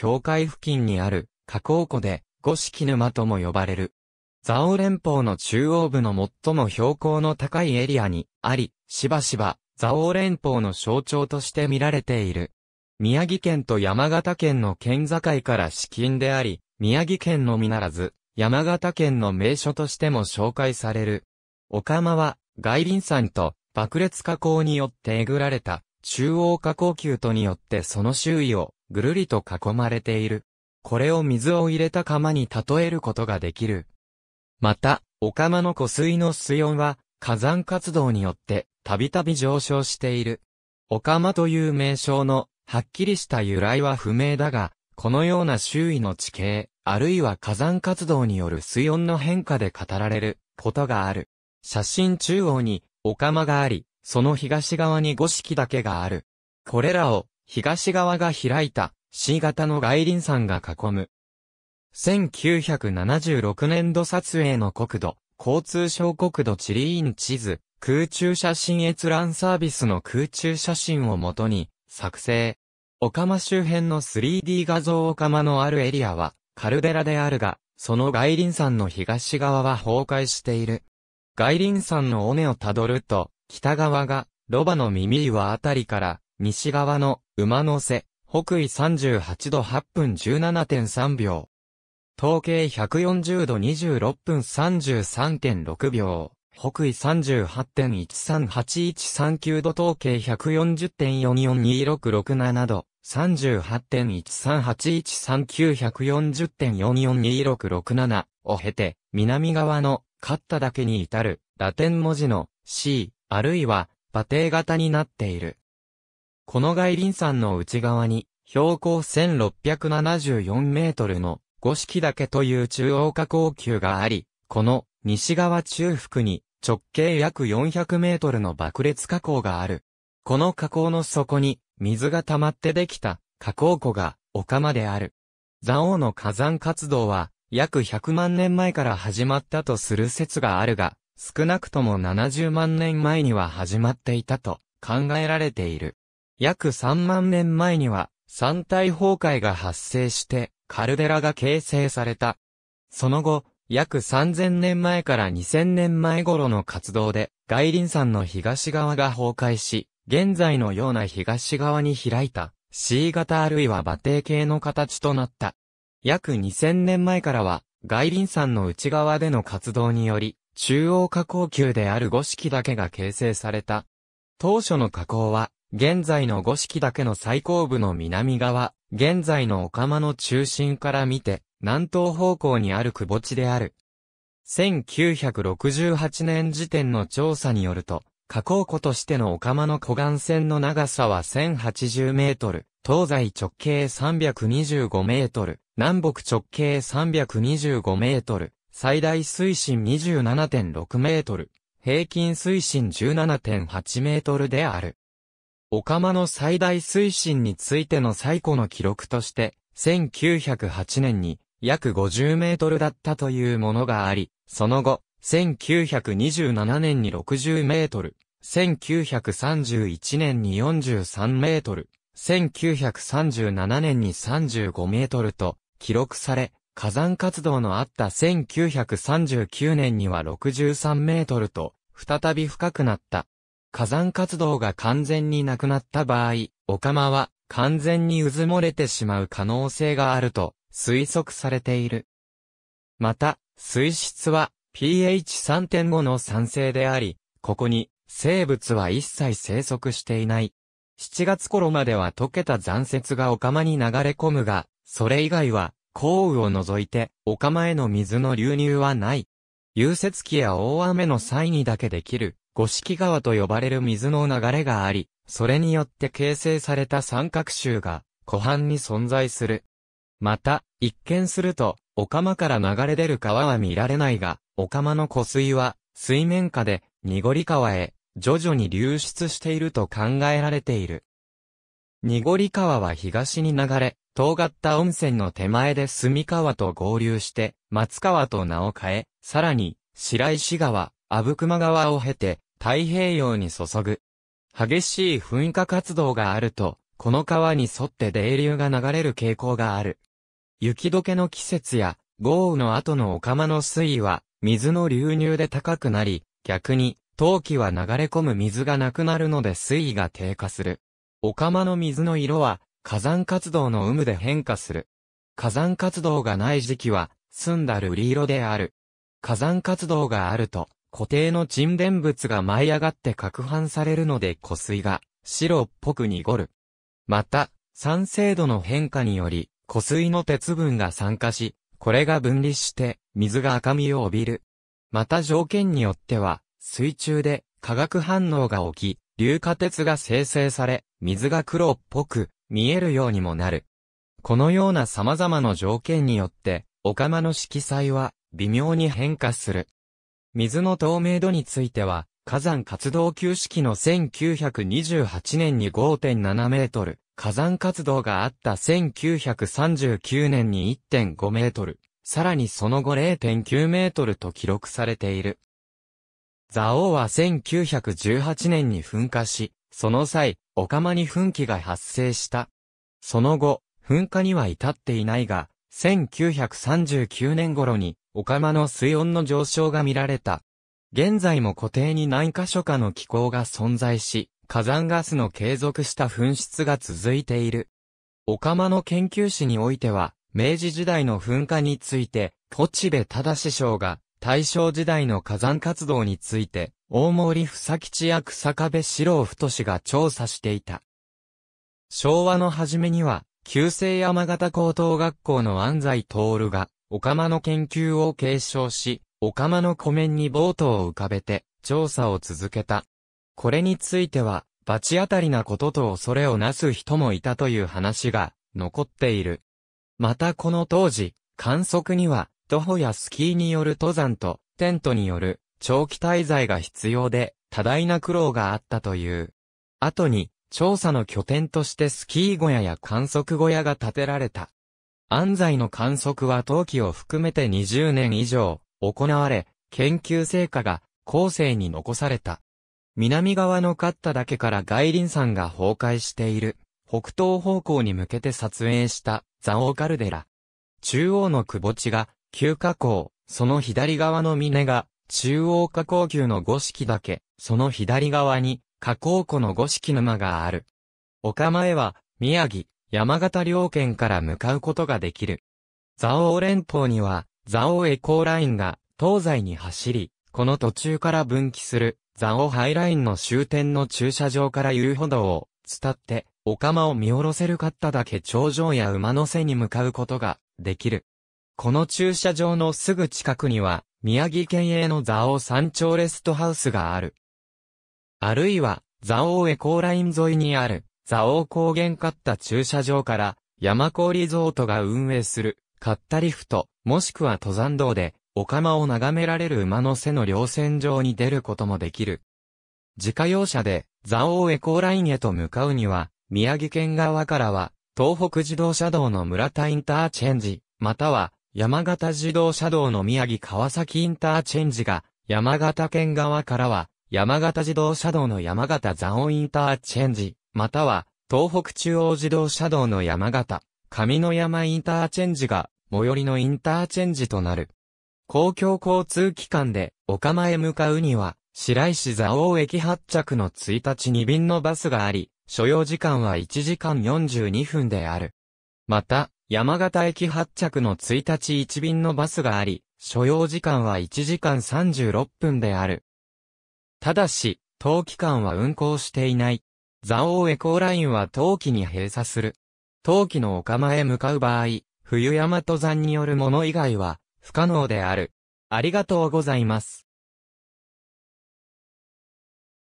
境界付近にある河口湖で五色沼とも呼ばれる。蔵王連峰の中央部の最も標高の高いエリアにあり、しばしば蔵王連峰の象徴として見られている。宮城県と山形県の県境から至近であり、宮城県のみならず、山形県の名所としても紹介される。岡間は、外輪山と爆裂火口によってえぐられた中央火口丘とによってその周囲をぐるりと囲まれている。これを水を入れた釜に例えることができる。また、お釜の湖水の水温は、火山活動によって、たびたび上昇している。お釜という名称の、はっきりした由来は不明だが、このような周囲の地形、あるいは火山活動による水温の変化で語られる、ことがある。写真中央に、お釜があり、その東側に五色だけがある。これらを、東側が開いた C 型の外輪山が囲む。1976年度撮影の国土、交通省国土地理院地図、空中写真閲覧サービスの空中写真をもとに作成。岡間周辺の 3D 画像岡間のあるエリアはカルデラであるが、その外輪山の東側は崩壊している。外輪山の尾根をたどると、北側がロバの耳岩あたりから西側の馬の背、北緯38度8分17.3秒。東経140度26分33.6秒。北緯3 8 1 3 8 1 3 9度東経140.442667度38.138139140.442667を経て南側のカッタだけに至るラテン文字の C あるいは馬蹄型になっている。この外輪山の内側に、標高1674メートルの五色岳という中央下工級があり、この西側中腹に直径約400メートルの爆裂加工がある。この加工の底に水が溜まってできた加工湖が丘まである。蔵王の火山活動は約100万年前から始まったとする説があるが、少なくとも70万年前には始まっていたと考えられている。約3万年前には、山体崩壊が発生して、カルデラが形成された。その後、約3000年前から2000年前頃の活動で、外輪山の東側が崩壊し、現在のような東側に開いた、C 型あるいは馬蹄形の形となった。約2000年前からは、外輪山の内側での活動により、中央下降級である五式だけが形成された。当初の下降は、現在の五色岳の最高部の南側、現在の岡間の中心から見て、南東方向にある窪地である。1968年時点の調査によると、河口湖としての岡間の湖岸線の長さは1080メートル、東西直径325メートル、南北直径325メートル、最大水深27.6メートル、平均水深17.8メートルである。岡間の最大水深についての最古の記録として、1908年に約50メートルだったというものがあり、その後、1927年に60メートル、1931年に43メートル、1937年に35メートルと記録され、火山活動のあった1939年には63メートルと、再び深くなった。火山活動が完全になくなった場合、オカマは完全に渦漏れてしまう可能性があると推測されている。また、水質は pH3.5 の酸性であり、ここに生物は一切生息していない。7月頃までは溶けた残雪がオカマに流れ込むが、それ以外は降雨を除いてオカマへの水の流入はない。融雪期や大雨の際にだけできる五色川と呼ばれる水の流れがあり、それによって形成された三角州が湖畔に存在する。また、一見すると、お釜から流れ出る川は見られないが、お釜の湖水は水面下で濁り川へ徐々に流出していると考えられている。濁り川は東に流れ、遠がった温泉の手前で隅川と合流して、松川と名を変え、さらに、白石川、阿武隈川を経て、太平洋に注ぐ。激しい噴火活動があると、この川に沿って泥流が流れる傾向がある。雪解けの季節や豪雨の後のお釜の水位は水の流入で高くなり、逆に陶器は流れ込む水がなくなるので水位が低下する。お釜の水の色は火山活動の有無で変化する。火山活動がない時期は澄んだ瑠璃色である。火山活動があると固定の沈殿物が舞い上がって攪拌されるので湖水が白っぽく濁る。また、酸性度の変化により、湖水の鉄分が酸化し、これが分離して、水が赤みを帯びる。また条件によっては、水中で化学反応が起き、硫化鉄が生成され、水が黒っぽく見えるようにもなる。このような様々な条件によって、オカマの色彩は微妙に変化する。水の透明度については、火山活動休止期の1928年に5.7メートル、火山活動があった1939年に1.5メートル、さらにその後0.9メートルと記録されている。オ王は1918年に噴火し、その際、オカマに噴気が発生した。その後、噴火には至っていないが、1939年頃にお釜の水温の上昇が見られた。現在も固定に何箇所かの気候が存在し、火山ガスの継続した噴出が続いている。お釜の研究史においては、明治時代の噴火について、越部忠師匠が、大正時代の火山活動について、大森房吉や草壁四郎太氏が調査していた。昭和の初めには、旧制山形高等学校の安西徹が、オカマの研究を継承し、オカマの湖面にボートを浮かべて、調査を続けた。これについては、罰当たりなことと恐れをなす人もいたという話が残っている。またこの当時、観測には、徒歩やスキーによる登山と、テントによる長期滞在が必要で、多大な苦労があったという。後に、調査の拠点としてスキー小屋や観測小屋が建てられた。安西の観測は冬季を含めて20年以上行われ、研究成果が後世に残された。南側のカッタだけから外輪山が崩壊している、北東方向に向けて撮影したザオーカルデラ。中央の窪地が旧下口、その左側の峰が中央下口級の五色岳、その左側に下口湖の五色沼がある。岡前は宮城、山形両県から向かうことができる。蔵王連峰には、蔵王エコーラインが東西に走り、この途中から分岐する、蔵王ハイラインの終点の駐車場から遊歩道を伝って、お釜を見下ろせるかっただけ頂上や馬の背に向かうことができる。この駐車場のすぐ近くには、宮城県営の蔵王山頂レストハウスがある。あるいは、蔵王エコーライン沿いにある、蔵王高原買った駐車場から、山高リゾートが運営する、カッタリフト、もしくは登山道で、お釜を眺められる馬の背の稜線上に出ることもできる。自家用車で、蔵王エコーラインへと向かうには、宮城県側からは、東北自動車道の村田インターチェンジ、または、山形自動車道の宮城川崎インターチェンジが、山形県側からは、山形自動車道の山形蔵王インターチェンジ、または、東北中央自動車道の山形、上野山インターチェンジが、最寄りのインターチェンジとなる。公共交通機関で、岡間へ向かうには、白石蔵王駅発着の1日2便のバスがあり、所要時間は1時間42分である。また、山形駅発着の1日1便のバスがあり、所要時間は1時間36分である。ただし、当期間は運行していない。蔵王エコーラインは冬季に閉鎖する。冬季の丘間へ向かう場合、冬山登山によるもの以外は不可能である。ありがとうございます。